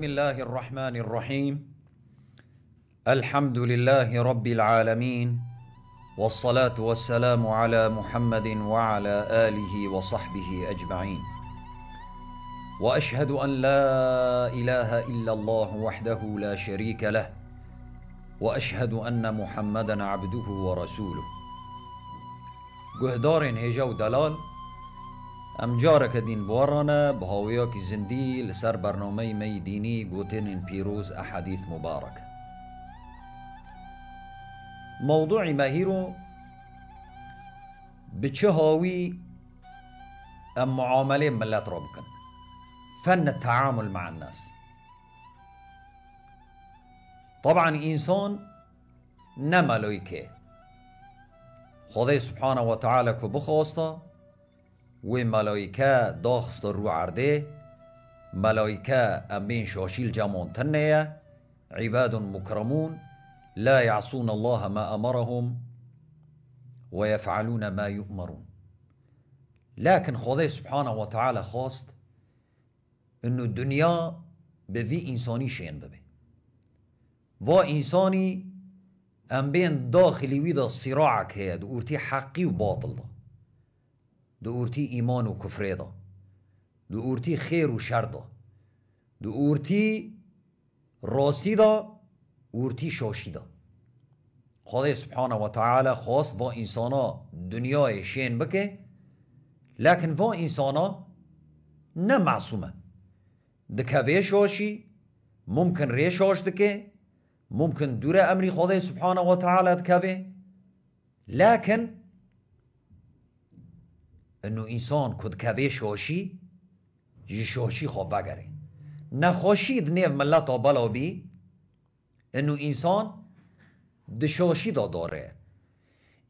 بسم الله الرحمن الرحيم الحمد لله رب العالمين والصلاه والسلام على محمد وعلى اله وصحبه اجمعين واشهد ان لا اله الا الله وحده لا شريك له واشهد ان محمدا عبده ورسوله جهدار هجو دلال ئەم کدین دین بۆڕانە بە هاوەیەکی زندی لەسەر بەرنمەی مەی دینی گوتنین پیرۆز ئەحەدیث مبارەك مووضوعی مەهیر و بچه هاوی ام معامله ملت را بکن فن التعامل مع الناس طبعا إنسان که خدای سبحانه وتعالى که بخواسته و ملايكة داخست رو عرده ملايكة امین شاشیل جمان تنه عباد مكرمون لا يعصون الله ما أمرهم ويفعلون ما يؤمرون لكن خدای سبحانه و تعالی خواست انه دنیا به وی انسانی شین ببه و انسانی ام بین داخلی وی دا صراعک هید ارتی حقی و باطل دا دورتی ایمان و کفره دا دورتی خیر و شر دا دورتی راستی دا اورتی شاشی خدا سبحانه و تعالی خواست و انسانا دنیای شین بکه لکن با انسانا نه معصومه دکوه شاشی ممکن ری دکه ممکن دور امری خدا سبحانه و تعالی دکوه لکن انو انسان کد کوی شاشی جی شاشی خواب بگره نخوشید نیو ملت بلا بی انو انسان ده شاشی دا داره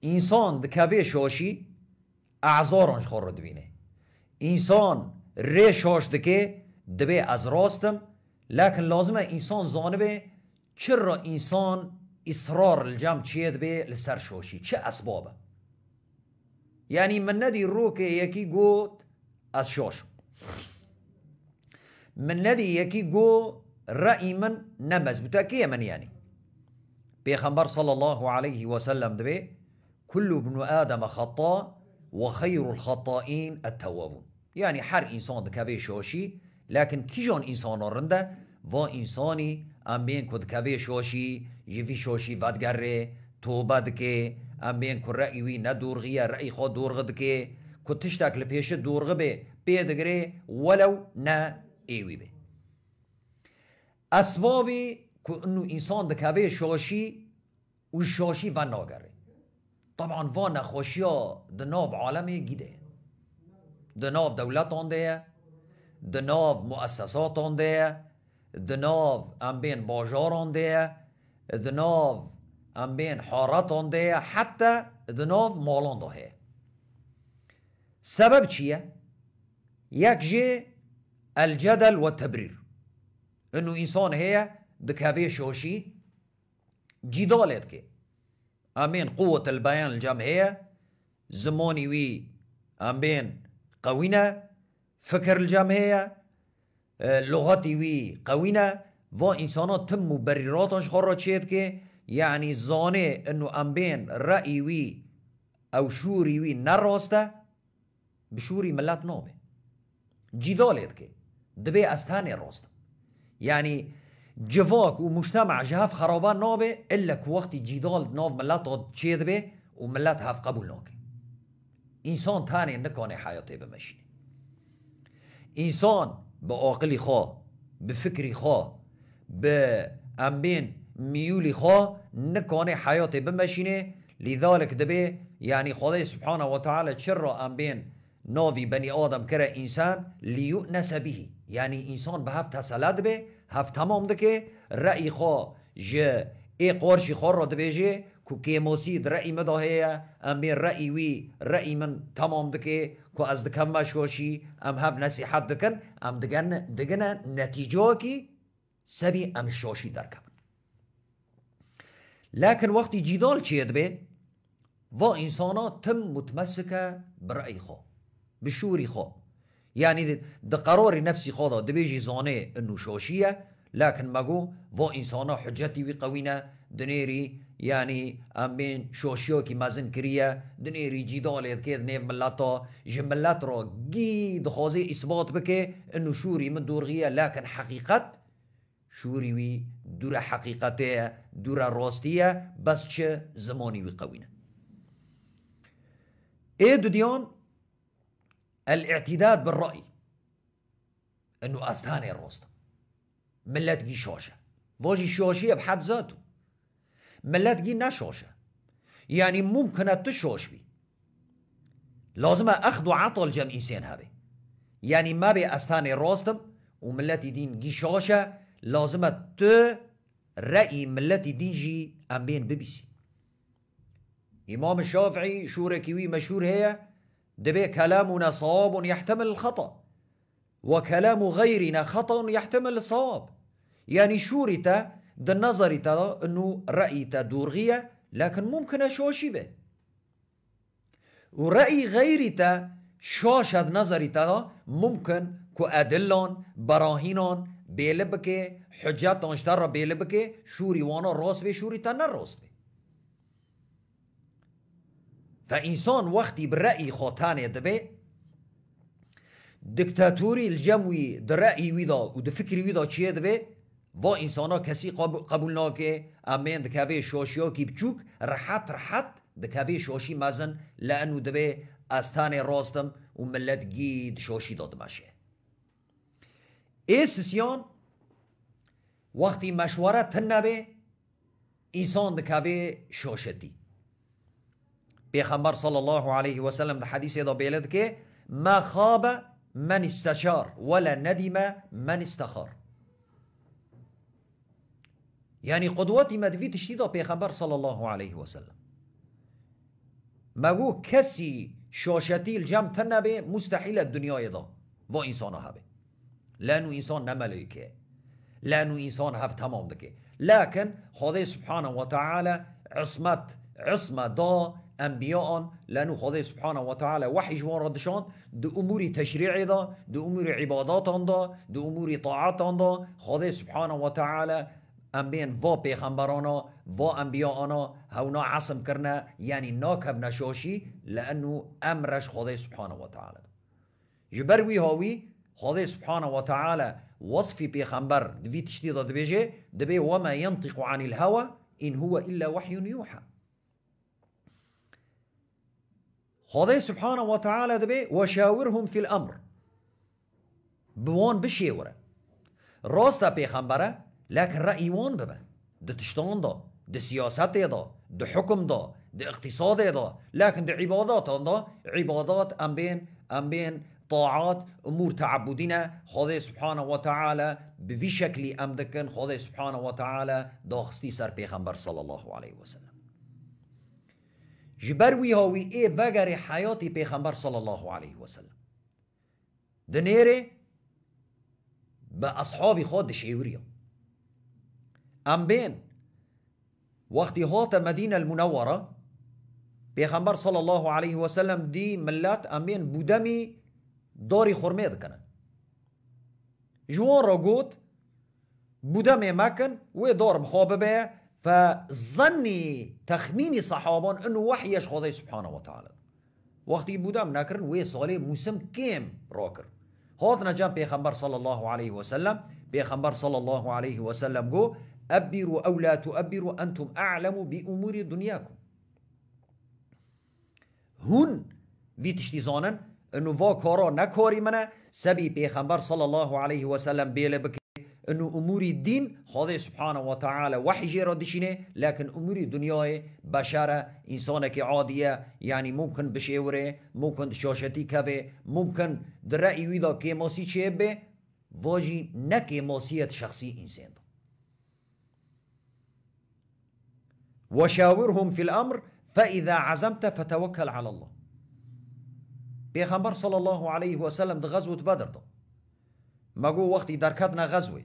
انسان ده کوی شاشی اعزارانش خور رو دوینه انسان ری شاش دکه دبه از راستم لکن لازمه انسان زانبه چرا انسان اصرار الجم چیه به لسر شاشی چه اسبابه يعني من ندي روكي يكي قوت ئەس شۆش من ندي يكي قو رأي من نمز نەمەزبوتەکە من يعني پێخەمبەر صلى الله عليه وسلم دبي كل ابن آدم خطاء وخير الخطائين التوابون يعني حر إنسان دكابي شوشي لكن كيجون إنسان رنده و إنساني أمين كود كد كابي شوشي جيفي شوشي ودگره توبادكي رأی وی نه ئیوی نەدوورغیە ڕئی خود دوورغ که کو تشتێک لە پێشە ولو بێ ولو نه ایوی بی اسبابی که انو انسان دەکەوێ شاشی و شاشی و ناگره طبعاً و نخوشی ها عالەمێ دولت گیده دەولەتان دولت مؤسسات مؤسساتان مؤسسات آنده امبین بازار دنیا، باجار آنده دناو ام بين دي حتى دنوف مولون دو هي سبب چيه يك جي الجدل والتبرير تبریر انه انسان هي دكافي شوشي جدالت كي امين قوة البيان الجام هي زموني وي ام بين قوينة فكر الجام هي آه، لغتي وي قوينة و انسانا تم مبرراتش خرا چید که یعنی زانه انو امبین رأی وی او شوری وی نراسته بشوری ملت نامه جدالت که دبی از تن راست یعنی جواک و مجتمع جهف خرابان نابه الا که وقتی جدال ناو ملت داد چه دبه و ملت هف قبول ناکه انسان تانه نکانه حیاته بمشینه انسان به عاقلی خواه به فکری خواه به امبین ميولي خو نكوني حياتي بمشيني لذلك دبي يعني خداي سبحانه وتعالى شر ام بين نوفي بني آدم كره إنسان ليؤنس به يعني إنسان به هفت هسلد به هفت تمام دكه رأي خوا ج اي قرشی خور را دبیجه کو کیموسید رأی مداهیه ام بین رأی وی رأی من تمام دکه کو از دکم مشوشی ام هف نصیحت دکن ام دگن دگنه نتیجه کی سبی ام شوشي در لكن وقت جدال چید بي و انسانا تم متمسكه برأي خو بشوري خو يعني ده قرار نفسي خو ده بيجي زانه انو شاشيه لكن قو و انسانا حجتي وي قوینه دنيري يعني امين شوشيو كي مازن كريا دنيري جدال يذكيد نيف ملاتا جملات را جي دخوزي اثبات بكي انو شوري من دورغيه لكن حقيقت شوري وي دور حقيقته دورا ڕۆستیە بس چه زمۆنی وی قەوینە دو دودیۆن الاعتداد بالرأي انه استاني الروسط ملت جي شوشة بوجي شوشية بحد ذاته ملت جي نشوشة يعني ممكن تشوش بي لازم اخذ عطل جم انسان هبه يعني ما بي استاني روستم وملت دين جي شوشة لازم ت الرأي ملتي ديجي أم بين بي بي سي إمام الشافعي شورة كيوي مشهور هي دبي كلامنا صواب يحتمل الخطأ وكلام غيرنا خطأ يحتمل الصواب يعني شورتا ده النظر ترى أنه رأي دورغية لكن ممكن أشوشي به ورأي غيري تا شاشد نظري ترى ممكن كأدلان براهينان بیله بکه حجت دانشتر را بیله بکه شوری وانا راست به شوری نه راسته به انسان وقتی برأي خاتانه دبه دکتاتوری الجموی در رأی ویدا و در فکری ویدا چیه دبه و انسانا کسی قبول ناکه امین شاشی ها کی بچوک رحت رحت دکوه شاشی مزن لانو دبه از راستم و ملت گید شاشی دادمشه ای سسیان وقتی مشوره تن نبه ایسان دکوه شاشدی پیغمبر صلی الله علیه و سلم در حدیث دا بیلد که ما خواب من استشار ولا ندیم من استخار یعنی قدوتی مدوی تشتی دا پیغمبر صلی الله علیه و سلم مگو کسی شاشتی الجم تنبه مستحیل دنیای دا و انسان ها به لانه انسان ملائكه لانه انسان هف تمام دكي لكن خدای سبحانه وتعالى عصمت عصمه دا انبیاء لانه خدای سبحانه وتعالى وحي جوان ردشان دو اموري تشریع دا دو اموري عبادات دا دو اموري طاعت دا خدای سبحانه وتعالى تعالی امبین و پیغمبرانا و انبیاءنا هونا عصم کرنا یعنی ناکب نشاشی لانه امرش خدای سبحانه و تعالی جبروی هاوی خذي سبحانه وتعالى وصف وصفی پیغمبر دوی تشتی دا دبیجه وما ينطق عن الهوى إن هو إلا وحي يوحى خذي سبحانه وتعالى دبي وشاورهم في الأمر بوان بشيورة راستا پیغمبره لكن رأي وان ببا ده تشتان ده ده سياسات ده ده حكم ده ده اقتصاد ده لكن ده عبادات ده عبادات أم بين أم بين طاعات امور تعبدینه خدای سبحانه و تعالی به وی شکلی امدکن خدای سبحانه و تعالی داخستی سر پیغمبر صلی الله علیه و سلم جبر وی هاوی ای وگر حیاتی پیغمبر صلی الله علیه و سلم دنیره با اصحاب خود شیوریا ام بین وقتی هات مدینه المنوره پیغمبر صلی الله علیه و سلم دی ملت امین بودمی دۆری جوان دکەن. ژۆن ڕۆگوت بودەمێ و وێ دۆر بخۆ ببێ فزەنی تەخمینی سەحابان ئەن وەحیەش سبحانه سوبحانەوە تاالت. وەختی بودەم نکرن و ساڵێ موسم کێم ڕۆکرد. هات نجام بيغمبر صلى الله عليه وسلم بيغمبر صلى الله عليه وسلم قو أبروا أو لا تؤبروا أنتم أعلم بأمور دنياكم هون في تشتيزانا انه فو كورو نكوري منا سبي بيخمبر صلى الله عليه وسلم بيلي بیله بکری انه امور الدين خذي سبحانه وتعالى وحي جير دشينه لكن امور دنياي بشارة انسانك عاديه يعني ممكن بشيوري ممكن دشاشتي كافي ممكن درأي ويدا كيماسي چيبه واجي نكيماسية شخصي انسان وشاورهم في الامر فاذا عزمت فتوكل على الله پیغمبر صلی الله علیه و سلم د غزوه بدر ده مګو وخت در نه غزوه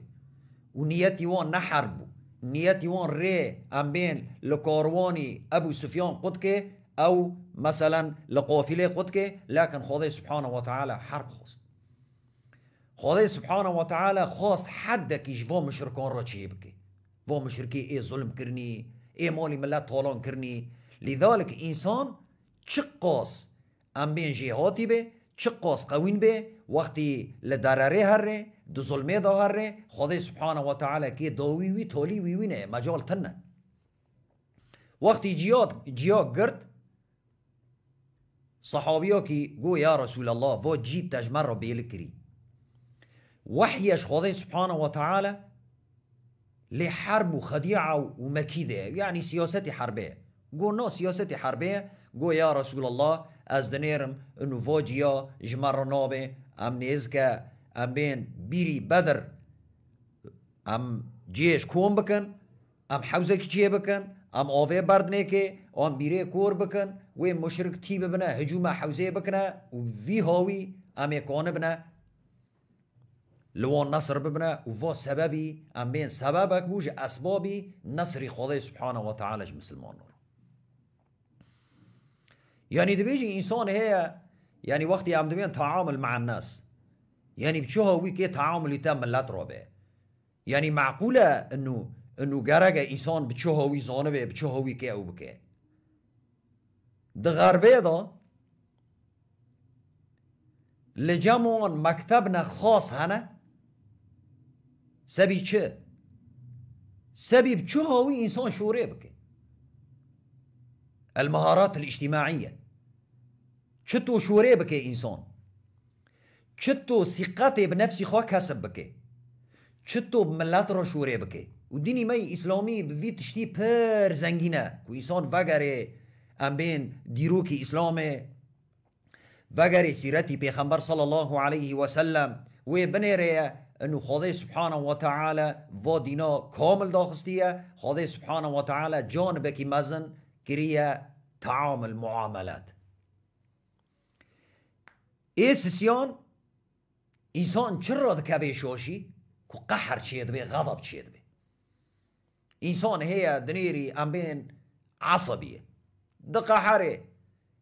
او نیت یو نه حرب نیت یو ری امبین لکاروانی ابو سفیان قد که او مثلا لقافله قد که لكن خدای سبحانه و تعالی حرب خواست خدای سبحانه و تعالی خواست حد که جوا مشرکان را چی بکه و مشرکی ای ظلم کرنی ای مالی ملت طالان کرنی لذالک انسان چه قاس ام بین جی هاتی به چه قاس قوین به وقتی لدراره هره دو ظلمه دا هره خدا سبحانه و تعالی که داوی وی تولی وی وینه مجال تنه وقتی جیاد جیا گرد صحابی ها که گو یا رسول الله و جیب تجمر را بیل کری وحیش خدا سبحانه و تعالی لحرب و خدیعه و مکیده یعنی سیاست حربه قلنا سياسة حربية قو يا رسول الله از دنیرم انو واجیا جمر نابه ام نیزگه ام بین بیری بدر ام جیش کون بکن ام حوزه کچیه بکن ام آوه بردنه که ام بیره کور بکن و مشرک تی ببنه هجوم حوزه بکنه و وی هاوی ام یکانه بنه لوان نصر ببنه و وا سببی ام بین سببک بوج اسبابی نصری خدای سبحانه و تعالیش مسلمان رو يعني دي بيجي انسان هي يعني وقت عم تعامل مع الناس يعني بتشوها ويك كي تعامل يتم لا ترابه يعني معقوله انه انه جرجا انسان بتشوها وي زانبه بتشوها ويك او بك ده غربه ده مكتبنا خاص هنا سبي چه سبي بتشوها وي انسان شوري بكه المهارات الاجتماعية شتو شوري بك انسان شتو ثقته بنفسي خواك كسب بكي شتو ملت رو شوري بك وديني دینی إسلامي اسلامی تشتي پر زنگينة كو انسان وگره ام بين ديروكي إسلامي وگره سيرتي پیغمبر صلى الله عليه وسلم وي و بنره انو خدا سبحانه و تعالی و دینا کامل داخستیه سبحانه و تعالی جان بکی مزن كريا تعامل معاملات اي سيسيون انسان چرا دكافي شوشي كو قحر شيد بي غضب شيد بي انسان هي دنيري امبين عصبية دقحري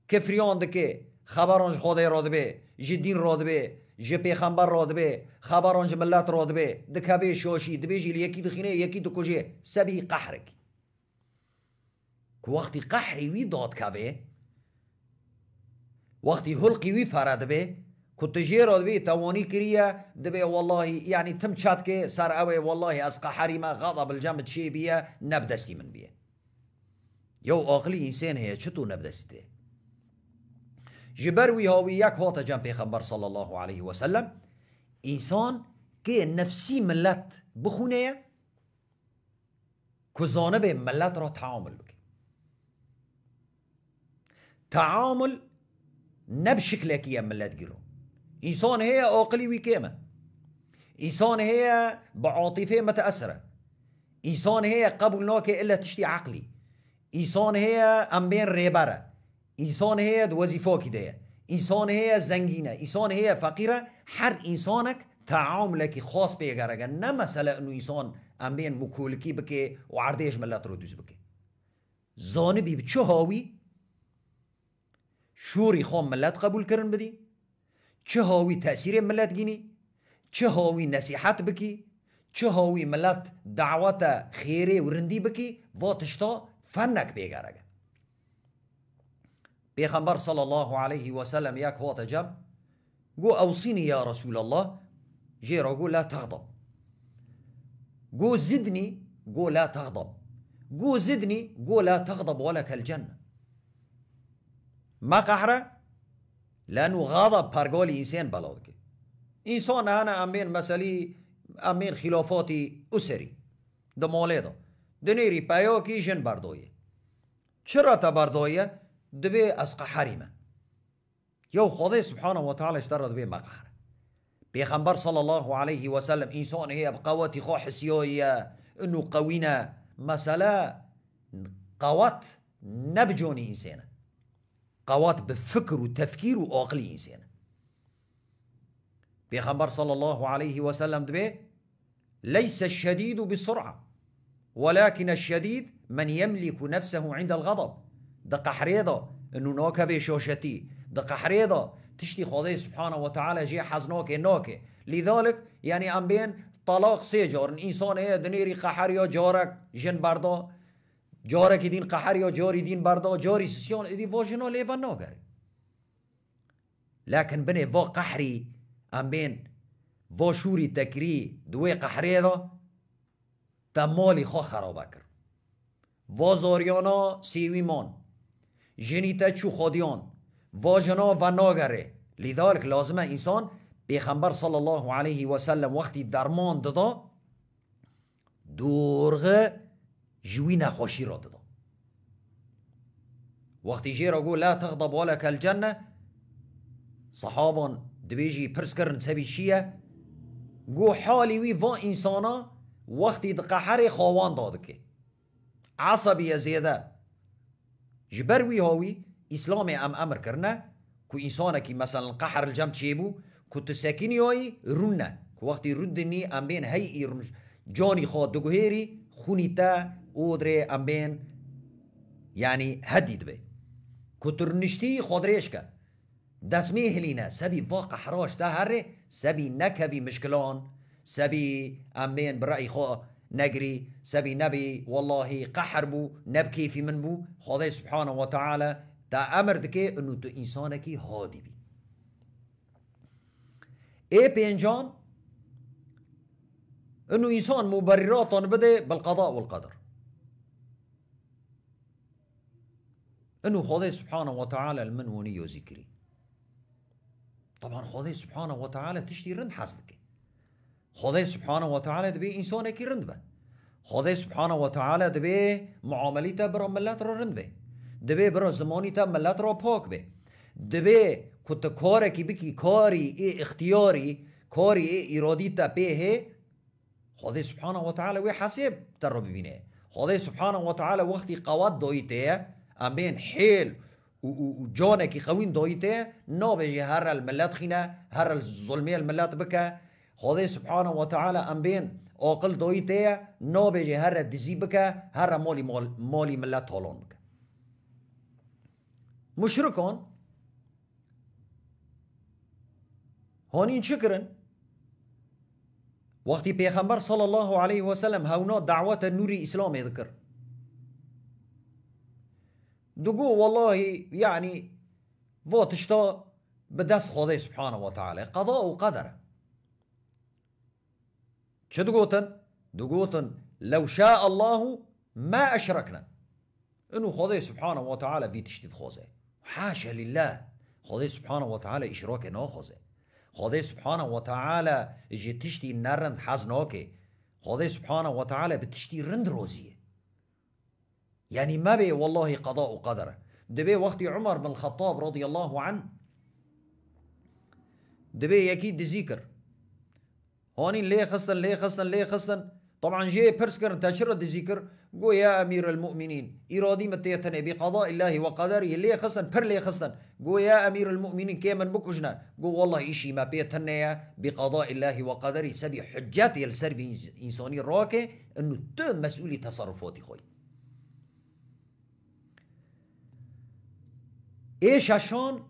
كفريان دكي خبرانج خدای راد به جی دین راد به جی پیغمبر راد به خبرانج ملت راد به دکه شاشی دبه جی یکی دخینه یکی دکوجه سبی قحرکی وقتی قحری وی داد که بی وقتي حلقی وي فرد بي كو تجيرو را توانی کریه دبي والله يعني تم چاد سار سر والله از قحری ما غضب الجامد شي بیه نبدستی من بیه يو آقلی انسان هی چطو نبدستی جبر وی هاوی یک وات جمع پیخمبر صلى الله عليه وسلم انسان كي نفسي ملت بخونه که زانب ملت را تعامل بکنه تعامل نبشك لك يا ملت جرو إنسان هي عقلي وكامة إنسان هي بعاطفة متأثرة إنسان هي قبلناك إلا تشتي عقلي إنسان هي أمبين ريبارة إنسان هي وظيفة كده إنسان هي زنجينة إنسان هي فقيرة هر إنسانك تعاملك خاص بيجارك نه مسألة إنه إنسان أمبين مكولكي بكي وعرديش ملات رودوز بكي زانبي بچه هاوي شوری خام ملت قبول کرن بدی چه هاوی تأثیر ملت گینی چه هاوی نصیحت بکی چه هاوی ملت دعوت خیره و رندی بکی واتشتا فنک بیگرگه پیغمبر صلی الله علیه و سلم یک وات جب گو اوصینی یا رسول الله جیرا گو لا تغضب گو زدنی گو لا تغضب گو زدني قول لا تغضب ولك الجنة ما قهره لانه غضب بارغول انسان بلا انسان انا امين مسالي امين خلافاتي اسري دو مولده دنيري بايوكي جن بردويه چرا تا بردويه دبي از قحريمه يو خدای سبحانه وتعالى اشترى بي ما قهره پیغمبر صلى الله عليه وسلم انسان هي بقواتي خو حسيويه انه قوينا مساله قوات نبجوني انسانه قوات بفكر وتفكير وعقل انسان بيخبر صلى الله عليه وسلم دبي ليس الشديد بسرعه ولكن الشديد من يملك نفسه عند الغضب دقه حريضه انه نوكا بشوشتي دقه حريضه تشتي خدای سبحانه وتعالى جي حزنوك نوكا لذلك يعني ام بين طلاق سيجور جار انسان إيه، دنيري قحر يا جارك جن بردا جاره که دین قهر یا جاری دین بردا جاری سیان ادی واجنا لیوان ناگره لکن بنی فو قحری ام بین فو شوری تکری دوی دا تمالی خو خرابه کر زاریانا سیویمان، سیویمان تا چو خودیان فو جنا و ناگره لذا لازمه انسان پیغمبر صلی الله علیه و سلم وقتی درمان دادا دورغه جوی نخوشی را دادم وقتی جی را گو لا تغضب ولا کل جنه صحابان دویجی پرس کرن سبی چیه گو حالی وی و انسانا وقتی دقهر خوان داده که عصبی زیده جبر وی هاوی اسلام ام امر کرنه که انسانه که مثلا قهر الجم چیه بو که تو سکینی هایی رونه که وقتی رود نی ام بین هی جانی خواد دگوهیری خونیتا او دره امبین یعنی هدید به کترنشتی خودریش که دسمی هلینا سبی واقع حراش ده هره سبی نکوی مشکلان سبی امین برای خواه نجري سبي نبي والله قحر بو نبكي في من بو خداي سبحانه وتعالى تا امر دكي انه تو انسانكي هادي بي اي بينجام انه انسان مبررات بدأ بالقضاء والقدر انه خذي سبحانه وتعالى المنوني وذكري طبعا خذي سبحانه وتعالى تشتي رند حسدك خذي سبحانه وتعالى دبي انسان كي رند به خذي سبحانه وتعالى دبي معاملته برا ملات رو رند به دبي برا زمانيته ملات رو را به دبي كنت كاركي بكي كاري اي اختياري كاري اي ارادي تا به خدای سبحانه و تعالی وی حسیب تر رو ببینه خدای سبحانه و تعالی وقتی قوت دایته امین حیل و جانه که خوین دایته نابجه هر الملت خینه هر الظلمه الملت بکه خدای سبحانه و تعالی امین عاقل دایته نابجه هر دزی بکه هر مالی, مال مالی ملت حالان بکه مشرکان هانین چه وقتی پیغمبر صلی الله علیه و سلم هاونا دعوت نوری اسلام ذکر دوگو والله يعني به دست خدا سبحانه و تعالی قضاء و قدر چه دقوتن؟ دقوتن لو شاء الله ما أشركنا انو خدا سبحانه وتعالى في تشتيت خوزه حاشا لله خدا سبحانه وتعالى نا خوزه خدای سبحانه و تعالی جه تشتی نرند حز خدای سبحانه و تعالی به تشتی رند روزیه یعنی به والله قضاء و قدر دبی وقتی عمر بن الخطاب رضی الله عنه دبی یکی دزیکر هانی لی خستن لی خستن لی خستن طبعا جي بيرسكر انتشرت ذكر قو يا امير المؤمنين ارادي متيتني بقضاء الله وقدره اللي خصن بر لي خصن قو يا امير المؤمنين كيما بكوجنا قو والله اشي ما بيتني بقضاء الله وقدره سبي حجاتي السيرفي انساني راكي انه تو مسؤولي تصرفاتي خوي ايش عشان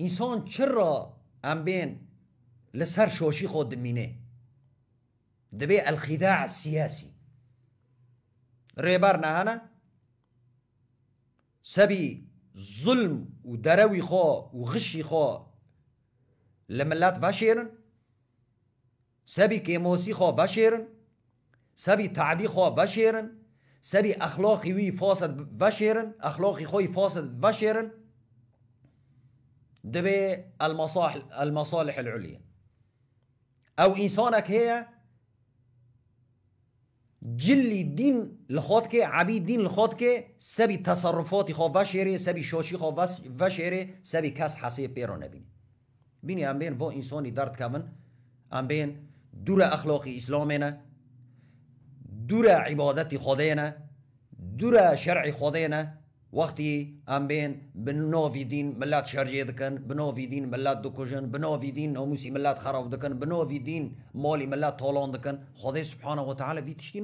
انسان شرا ام بين لسر شوشي خود مينه دبي الخداع السياسي ريبارنا هنا سبي ظلم ودروي خو وغشي خو لما لا لە سبي كيموسي خو کێمۆسی سبي تعدي خو تعدی سبي اخلاقي وي فاسد وی اخلاقي بەشێرن فاسد خۆی دبي المصالح المصالح العليا او انسانك هي جلی دین لخواد که عبی دین لخواد که سبی تصرفاتی خواه وشیره سبی شاشی خواه وشیره سبی کس حسیب پیرا نبینی بینی ام بین و انسانی درد کون ام بین دور اخلاق اسلام نه دور عبادت خدا نه دور شرع خدا نه وقتی ام بین بنوی دین ملت شرجه دکن بنوی دین ملت دکوجن بنوی دین ناموسی ملت خراب دکن بنوی دین مالی ملت طالان دکن خدا سبحانه و تعالی وی تشتی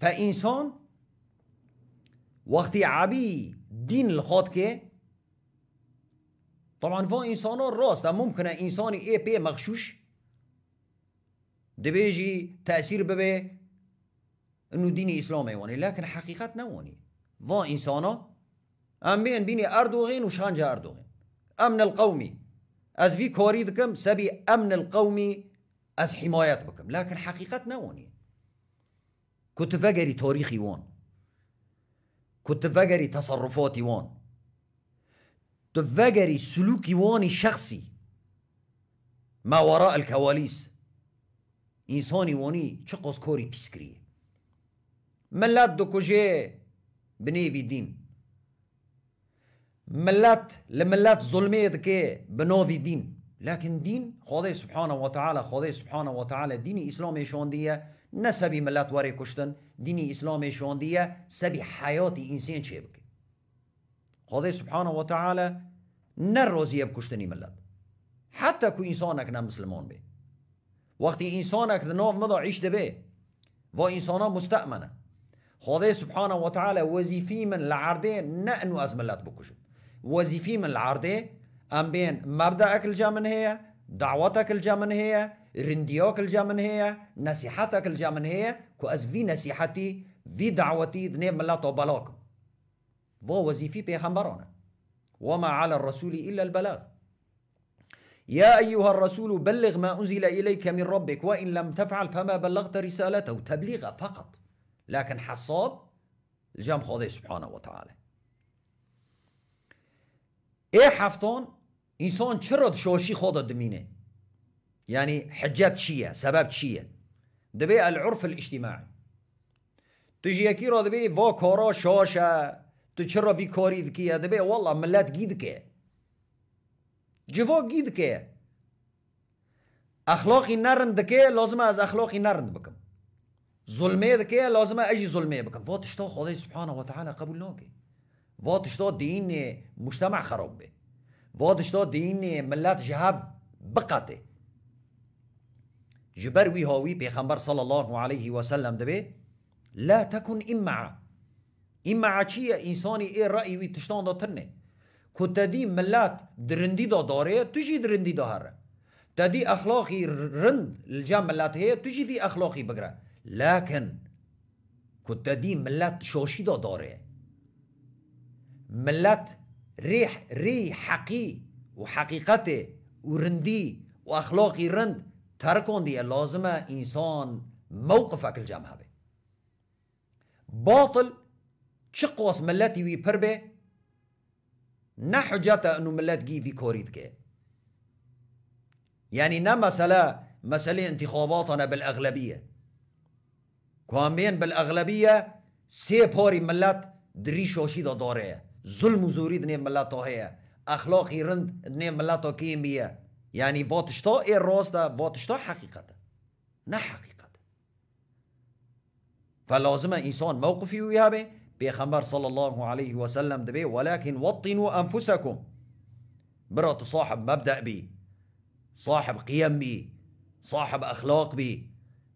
فانسان وقتی عبی دین الخواد که طبعا فا انسان ها راست ممکنه انسان ای پی مغشوش دبیجی تأثیر ببه انه ديني اسلام ايواني لكن حقيقتنا واني ضا انسانا ام بين بيني اردوغين وشانجا اردوغين امن القومي از في كوريدكم سبي امن القومي از حمايات بكم لكن حقيقتنا واني كنت فقري تاريخي وان كنت فقري تصرفاتي وان تفقري سلوكي واني شخصي ما وراء الكواليس انساني واني چه كوري بسكريه ملات دو دوكوجي بنيفي دين ملات لملات ظلمية دكي بنوفي دين لكن دين خدای سبحانه وتعالى تعالی سبحانه وتعالى ديني دینی اسلام شوندیه نسبي ملات ملت كشتن ديني دینی اسلام شوندیه سبي حیات انسان چه بکه سبحانه وتعالى تعالی نه روزیه بکشتنی ملت حتی که انسانک نه مسلمان به وقتی انسانک ناف مدا عیش و انسانا مستأمنه خذي سبحانه وتعالى وزيفي من العردي نأنو انو از ملت وزيفي من العردي ام بين مبدأك الجامن هي دعوتك الجامن هي رنديوك الجامن هي نصيحتك الجامن هي كو في نصيحتي في دعوتي دني ملات وبلاك فو وزيفي بيغمبرنا وما على الرسول الا البلاغ يا ايها الرسول بلغ ما انزل اليك من ربك وان لم تفعل فما بلغت رسالته تبليغا فقط لكن حصاد الجام خوضي سبحانه وتعالى اي حفتون انسان چرا شوشي خوضه دمينه يعني حجات چیه سبب چیه دبي العرف الاجتماعي تجي یکی را دبه وا کارا شاشه تو چرا وی کاری والله ملات جيدك که جوا گید نرن اخلاقی نرند لازم از اخلاقي نرن بكم ظلمه دکه لازم اجی ظلمه بکن واتش تا خدای سبحانه و تعالی قبول ناکه واتش تا دین مجتمع خراب به واتش تا دین ملت جهب بقته جبر وی هاوی پیغمبر صلی الله علیه و سلم دبه لا تكن امعا امعا چیه انسانی ای رأی وی تشتان دا ترنه كتدي ملات درندي دا داره تجي درندي دا هره تدي اخلاقي رند الجام ملات هي تجي في اخلاقي بقره لكن كنت دي ملت شوشيدا داره ملت ريح ري حقي وحقيقته ورندي واخلاقي رند تركون دي لازمه انسان موقفك الجمهه باطل تشقوس ملتي وي پربه نحجته انه ملت جي في كوريدك يعني نا مسألة مسألة انتخاباتنا بالأغلبية کامین بالاغلبيه سي بوري ملات دري شوشي دو داره ظلم وزوري دني ملاتو هي اخلاقي رند دني ملاتو كيمية يعني یعنی اي ای راست واتشتا حقیقت نه حقیقت فلازم انسان موقفي ویابه پیغمبر صلى الله عليه وسلم دبي ولكن وطنوا انفسكم برات صاحب مبدأ بي صاحب قيم بي صاحب اخلاق بي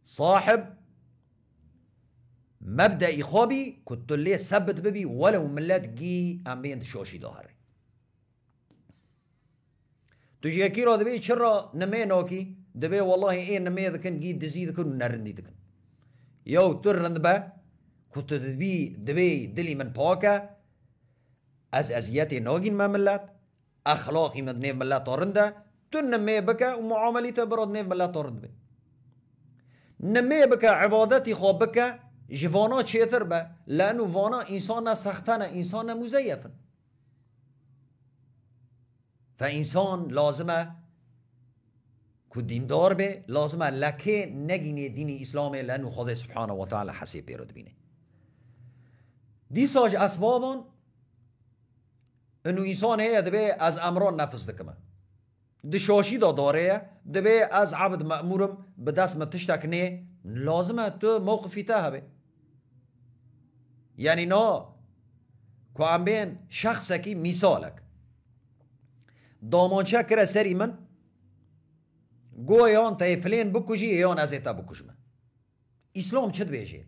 صاحب مبدأ خوبي كنت اللي سبت ببي ولو ملت جي أمين شوشي ظهري تجي أكيرا دبي شرا نمي نوكي دبي والله إيه نمي دكن جي دزي ذكن نرندي دكن يو ترند با كنت دبي دبي دلي من باكا از ازياتي نوجين ما ملت اخلاقي من نيف ملت تن نمي بكا ومعاملته براد نيف ملت ترند بي نمي بكا عبادتي خوب بكا جوانا چیتر به لانو وانا انسان سختن انسان مزیفن و انسان لازمه که دیندار به لازمه لکه نگینه دین اسلام لانو خدا سبحانه و تعالی حسیب بیرد بینه ساج اسبابان انو انسان هیه دبه از امران نفس دکمه شاشی دا داره دبه از عبد مأمورم به دست متشتک نه لازمه تو موقفی ته يعني نو كوامبين شخصكي مثالك دامانچه كره سري من گویان تا فلین بکجی یان از تا بکجمه اسلام چه بیجه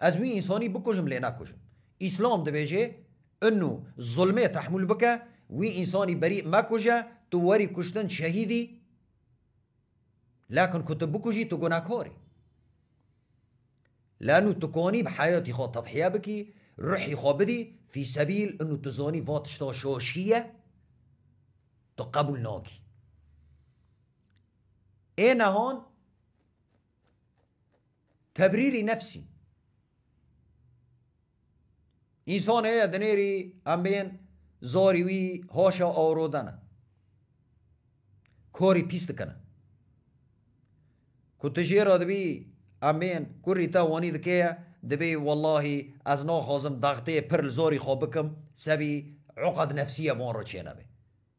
از وی انسانی بکجم لی نکجم اسلام دبیجه انه ظلمه تحمل بکه وی انسانی بریء مکجه تو وری کشتن شهیدی لكن كنت بكجي تو گناهكاري لانه تكوني بحياتي خو تضحيه بكي روحي خو بدي في سبيل انه تزوني فوت شتو شوشيه تقبل ناكي انا هون تبريري نفسي انسان ايه دنيري امبين زوري وي هاشا اورودانا كوري بيستكنا كنت جيرا دبي امین کوری تا وانی دکه دبی والله از نا خازم ضغطه پر زوری خواب بکم سبی عقد نفسیه وان رو چینه به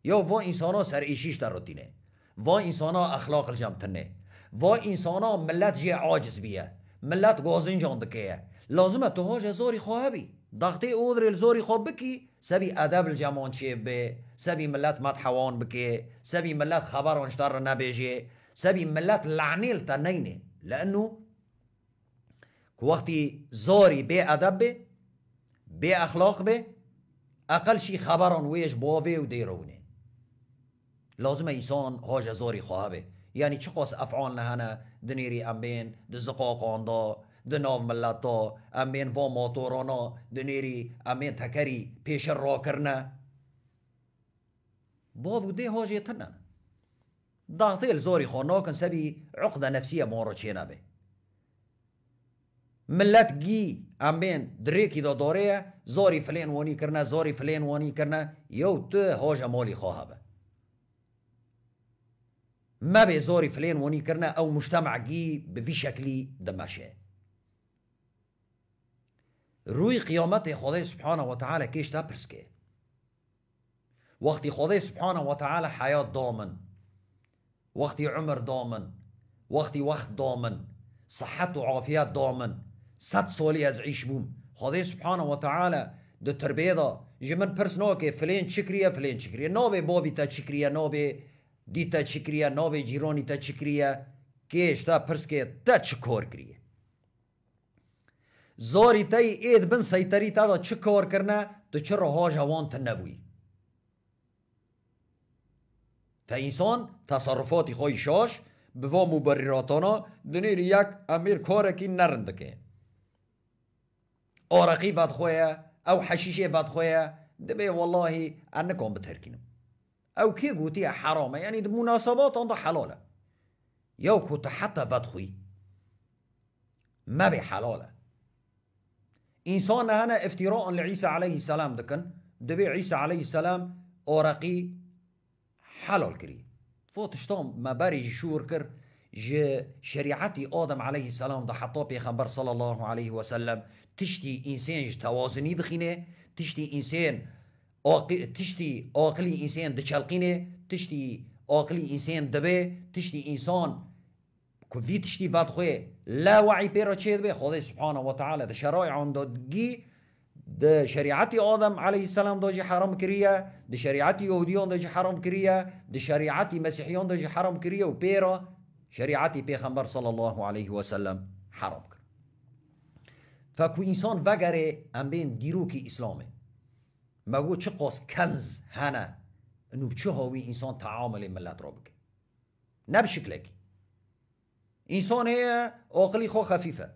یا و انسان ها سر ایشیش در رودینه و انسان ها اخلاق الجام تنه و انسان ها ملت جه عاجز بیه ملت گازن جان دکه لازمه تو هاش زوری خواه بی ضغطه او در زوری خواب بکی سبی ادب الجمان چه به سبی ملت مدحوان بکه سبی ملت خبرانش در نبیجه سبی ملت لعنیل تا لانه وقتی زاری بی ادب به بی اخلاق به اقل شی خبران ویش باوی و دیرونه لازم ایسان هاج زاری خواه به یعنی چه قاس افعال نهنه دنیری امبین دزقاقان دا د ناو ملت امین و موتورانا دنیری امین تکری پیش را کرنه باو ده هاجه تنه ضغطيل زوري خونوكن سبي عقدة نفسية مورو تشينا به ملت گی امین دریکی دا داره زاری فلین وانی کرنه زاری فلین وانی کرنه یو تو هاج مالی خواه با ما به زاری فلین وانی کرنه او مجتمع گی به وی شکلی دمشه روی قیامت خدا سبحانه و تعالی کش پرسکه وقتی خدا سبحانه و تعالی حیات دامن وقتی عمر دامن وقتی وقت دامن صحت و عافیت دامن 100 سالی از عیش بوم خدای سبحانه و تعالی د تربیه دا جمن پرسنو که فلین چکریه فلین چکریه نابه باوی تا چکریه نابه دیتا چکریه نابه جیرانی تا چکریه که اشتا پرس که تا چکار کریه زاری تای اید بن سیطری تا دا چه کار کرنه تو چه رها جوان تنبوی فانسان تصرفاتی خواهی شاش به و مبرراتانا دنیر یک امیر کارکی نرندکه ئۆرەقی باد خۆیە ئەو حەشیشێ باد خۆیە دەبێ وەڵی ئەنە کۆم بتەرکینم ئەو کێ گوتی حرامە ینی يعني مناسبات ئەدا حەلۆلە یو کوتە حتە بەد خوی مەبێ حەلۆلە ئینسان هەنە ئفتیرۆن لە عیسا عليه السلام دکن دەبێ عیسا عليه السلام ئۆرەقی حەلۆل کردی فۆ تشتۆم مەبەری ژوور کرد ج شريعتي آدم عليه السلام ده حطاب يا خبر صلى الله عليه وسلم تشتي إنسان توازني دخينه تشتي إنسان آقل تشتي عقلي إنسان دچلقينه تشتي عقلي إنسان دبه تشتي إنسان كوفي تشتي بعد خوي لا وعي بيرا چيد به خدا سبحانه وتعالى ده شرائع عندگی ده شريعتي آدم عليه السلام ده جي حرام كريه ده شريعتي يهوديون ده جي حرام كريه ده شريعتي مسيحيون ده جي حرام كريه و شریعتی پیغمبر صلی الله علیه و سلم حرام کرد و انسان وگره ام بین دیروک اسلامه مگو چه قاس کنز هنه انو چه هاوی انسان تعامل ملت را بکن نبشکل اکی انسان هی آقلی خو خفیفه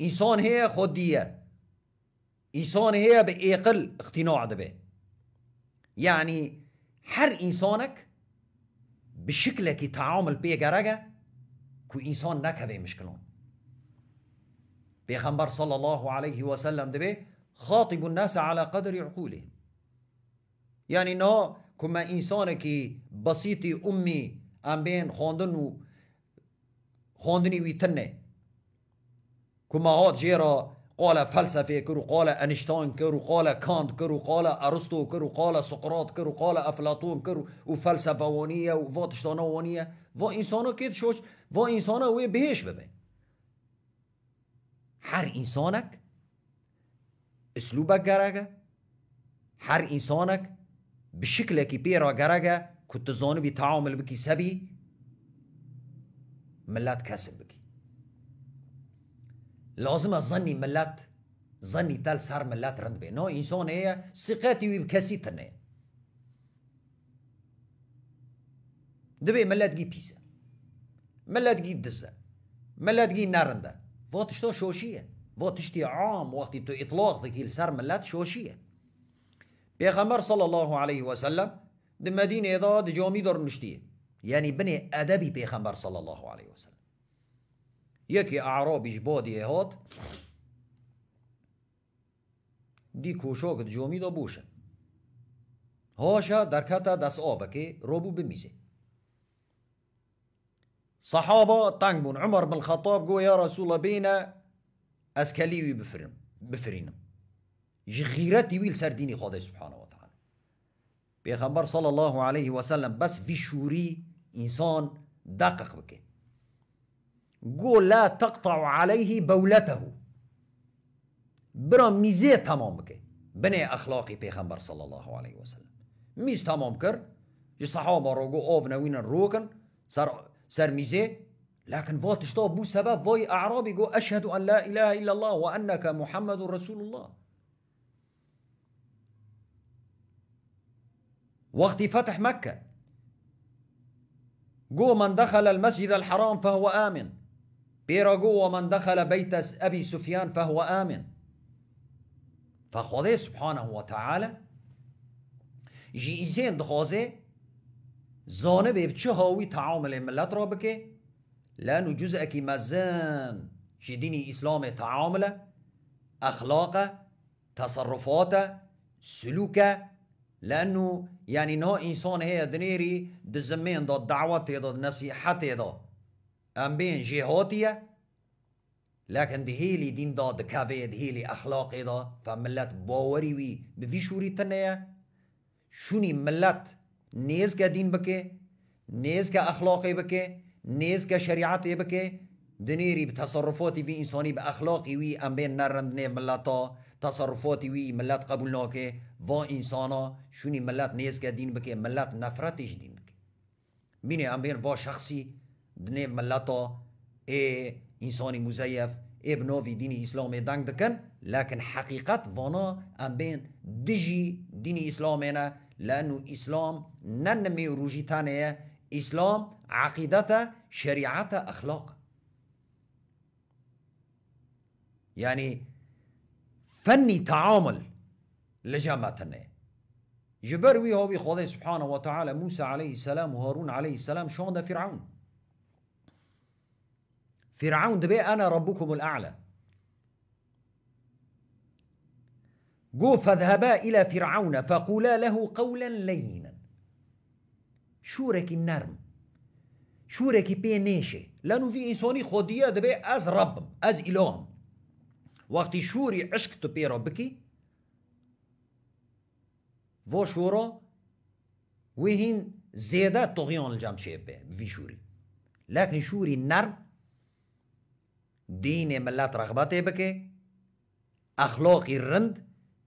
انسان هی خود دیه انسان هی به اقل اقتناع دبه یعنی هر انسانک بشكل كي تعامل بيه گرگه كو انسان نکه مشكلون پیغمبر صلى الله عليه وسلم دبه خاطب الناس على قدر عقولهم يعني نا كما انسان كي بسيط أمي ام بين خواندن خاندني ويتنه كما هاد جيرا قال فلسفه كرو قال انشتاين كرو قال كانت كرو قال ارسطو كرو قال سقراط كرو قال افلاطون كرو وفلسفه وانيه وفاتشتانه وانيه و انسانا كد شوش و انسانا وي بهش ببین هر انسانك اسلوبك گرگه هر انسانك كي بيرا گرگه كنت زانو بتعامل بكي سبي ملات كسب لازم ظني ملات ظني تال سر ملات رند به نو انسان هي ثقتي بكسي تنه دبي ملات جي بيسا ملات جي دزة ملات جي نارندا فوتشتو شوشية فوتشتي عام وقت تو اطلاق ذكي السر ملات شوشية پیغمبر صلى الله عليه وسلم دي مدينة دا دي جامي دار نشتيه يعني بني ادبي پیغمبر صلى الله عليه وسلم یەکێ يا اعرابي دێهات دی کۆشۆکت جۆمی دە بوشە هۆشە دەرکەتە دەست ئاوەکێ ڕۆبوو بمیزێ سەحابە تەنگ بوون عمر بن الخطاب قو يا رسول الله بينا اسكاليوي بفرینم ji غیرەتی ویل سەردینی خۆدەی سبحانەوە تعالی پێخەمبەر سەڵ الله عليه وسلم بس في شووری انسان دقق بکە گو لا تقطع عليه بولته برا ميزي تمام بکه بني اخلاقي پیغمبر صلى الله عليه وسلم ميز تمام كر جي صحابه رو گو آب نوین روکن سر, سر میزه لكن فاتش طاب بو سبب فاي أعرابي جو أشهد أن لا إله إلا الله وأنك محمد رسول الله وقت فتح مكة جو من دخل المسجد الحرام فهو آمن بيرغو ومن دخل بيت أبي سفيان فهو آمن فخذي سبحانه وتعالى جي إيزين دخوزي زانه به چه هاوی تعامل ملت را بکه لانو جزء کی مزن چه دینی اسلام تعامل اخلاق تصرفات سلوک لانو یعنی نا انسان هی دنیری دزمین دا دعوت دا نصیحت دا ام بین جهاتیه لكن ده هیلی دین دا ده کافید هیلی اخلاقی دا فملت باوری وی به وی شوری تنه شونی ملت نیز که دین بکه نیز که اخلاقی بکه نیز که شریعتی بکه دنيري بتصرفاتي في إنساني بأخلاقي وي أم بين نرند نيف ملتا تصرفاتي وي ملت قبولناك فا إنسانا شوني ملت نيز دين بك ملت نفرتش دين بك بيني أم بين فا شخصي بني ملاطو اي انساني مزيف اي بنوفي ديني اسلامي دانك دكن لكن حقيقة فانا ام بين دجي ديني اسلامينا لانه اسلام ننمي روجي تانية اسلام عقيدة شريعة اخلاق يعني فني تعامل لجامعتنا جبر وي هو سبحانه وتعالى موسى عليه السلام وهارون عليه السلام شان فرعون فرعون ده بقى أنا ربكم الأعلى جو فاذهبا إلى فرعون فقولا له قولا لينا شورك النرم شورك بي نيشي لأنه في إنساني خدية ده بقى أز رب أز اله وقت شوري عشقت بي ربكي فو شورا وهين زيادة طغيان الجمشيبة في شوري لكن شوري النرم دين ملات رغباتي بك أخلاقي الرند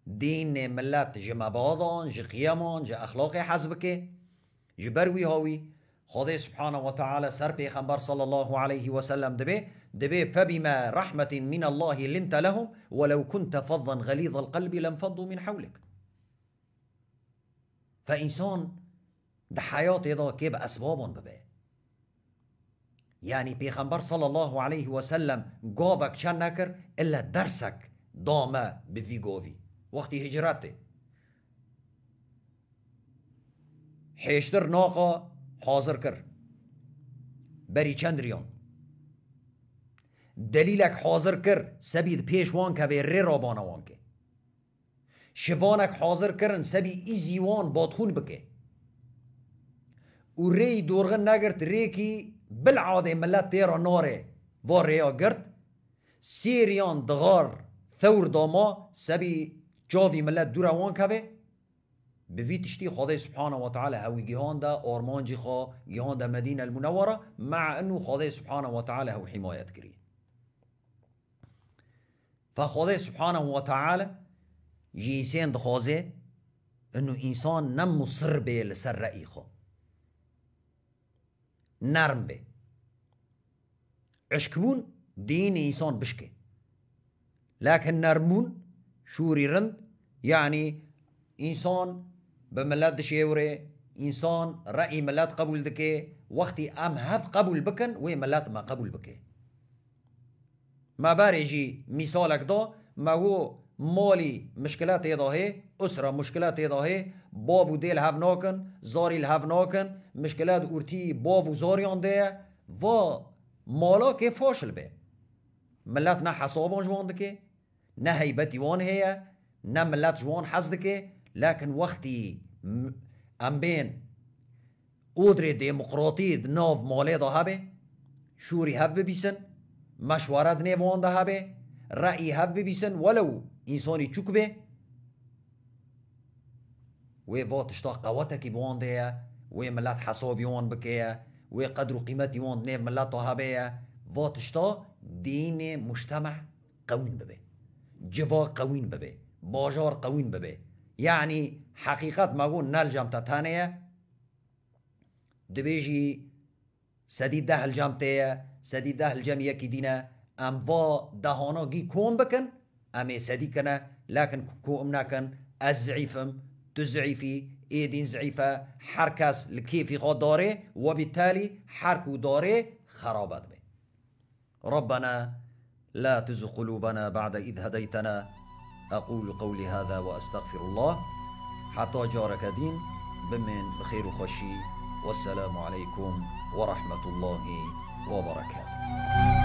دين ملات جه مبادان جه قیمان جه اخلاق حزبکه جه بروی خدا سبحانه وتعالى سر پیغمبر صلى الله عليه وسلم دبي دبي فبما رحمة من الله لنت لهم ولو كنت فظا غليظ القلب لانفضوا من حولك فإنسان ده حياته ده كيب أسبابا ببي يعني پیغمبر صلى الله عليه وسلم سلم گاوک چند الا درسك دامه به وی گاوی وقتی هجرته حیشتر ناقا حاضر کر بری چند ریان دلیلک حاضر کر سبيد پیشوان که ری ري وان که شوانک حاضر کرن سبی ایزیوان باتخون بکه او دورغن نگرد ری بالعاده ملا تيرا ناري واريا قرت سيريان دغار ثور دوما سبي جاوی ملا دورا وان كابي بفي تشتي تشتی سبحانه وتعالى تعالی جيهان دا آرمان جيخا جيهان دا مدينه المنوره مع انو خدای سبحانه وتعالى هو حمايه كري فخدای سبحانه وتعالى جيسين دخوزي انو انسان نم مصر به لسر رئی نرم بێ عشکبوون دینی ئیسۆن بشکێ لاکە نەرمون شووری رند يعني إنسان بملاد مەلات إنسان رأي ملاد قبول دکێ وەختی أم هەف قبول بکەن وي ملاد ما قبول بكي ما باري جي میسۆلێک دۆ ما هو مشکلات مشكلات هەیە اسره مشكلات هي باف و ديل هاف ناكن زاري الهاف ناكن مشكلات اورتي باف و زاري عنده و مالا كي فاشل به ملت نه حسابان جوان دكي نه هيبت جوان هي نه ملت جوان حز دكي لكن وقتي ام بين قدر ديمقراطي ناف مالي ده هبه شوري هف ببيسن مشورت نيوان ده هبه رأي هف ببيسن ولو انساني چوك به وي فوت شطاقة كي بوان ديا وي ملات حصوب يوان بكيا وي قدر قيمات يوان دنيا ملات وهابيا فوت شطا ديني مجتمع قوين ببي جفا قوين ببي باجار قوين ببي يعني حقيقة ما قول نالجم تتانية دبيجي سديد ده الجامتية سديد ده الجامية دينا ام وا دهانا جي كون بكن امي سديد كنا لكن كو امنا كن الزعيفم تزعيفي ايدين زعيفة حركاس لكيفي غو داري وبالتالي حركو داري خرابات دمي ربنا لا تزغ قلوبنا بعد إذ هديتنا أقول قولي هذا وأستغفر الله حتى جارك دين بمن بخير خشي والسلام عليكم ورحمة الله وبركاته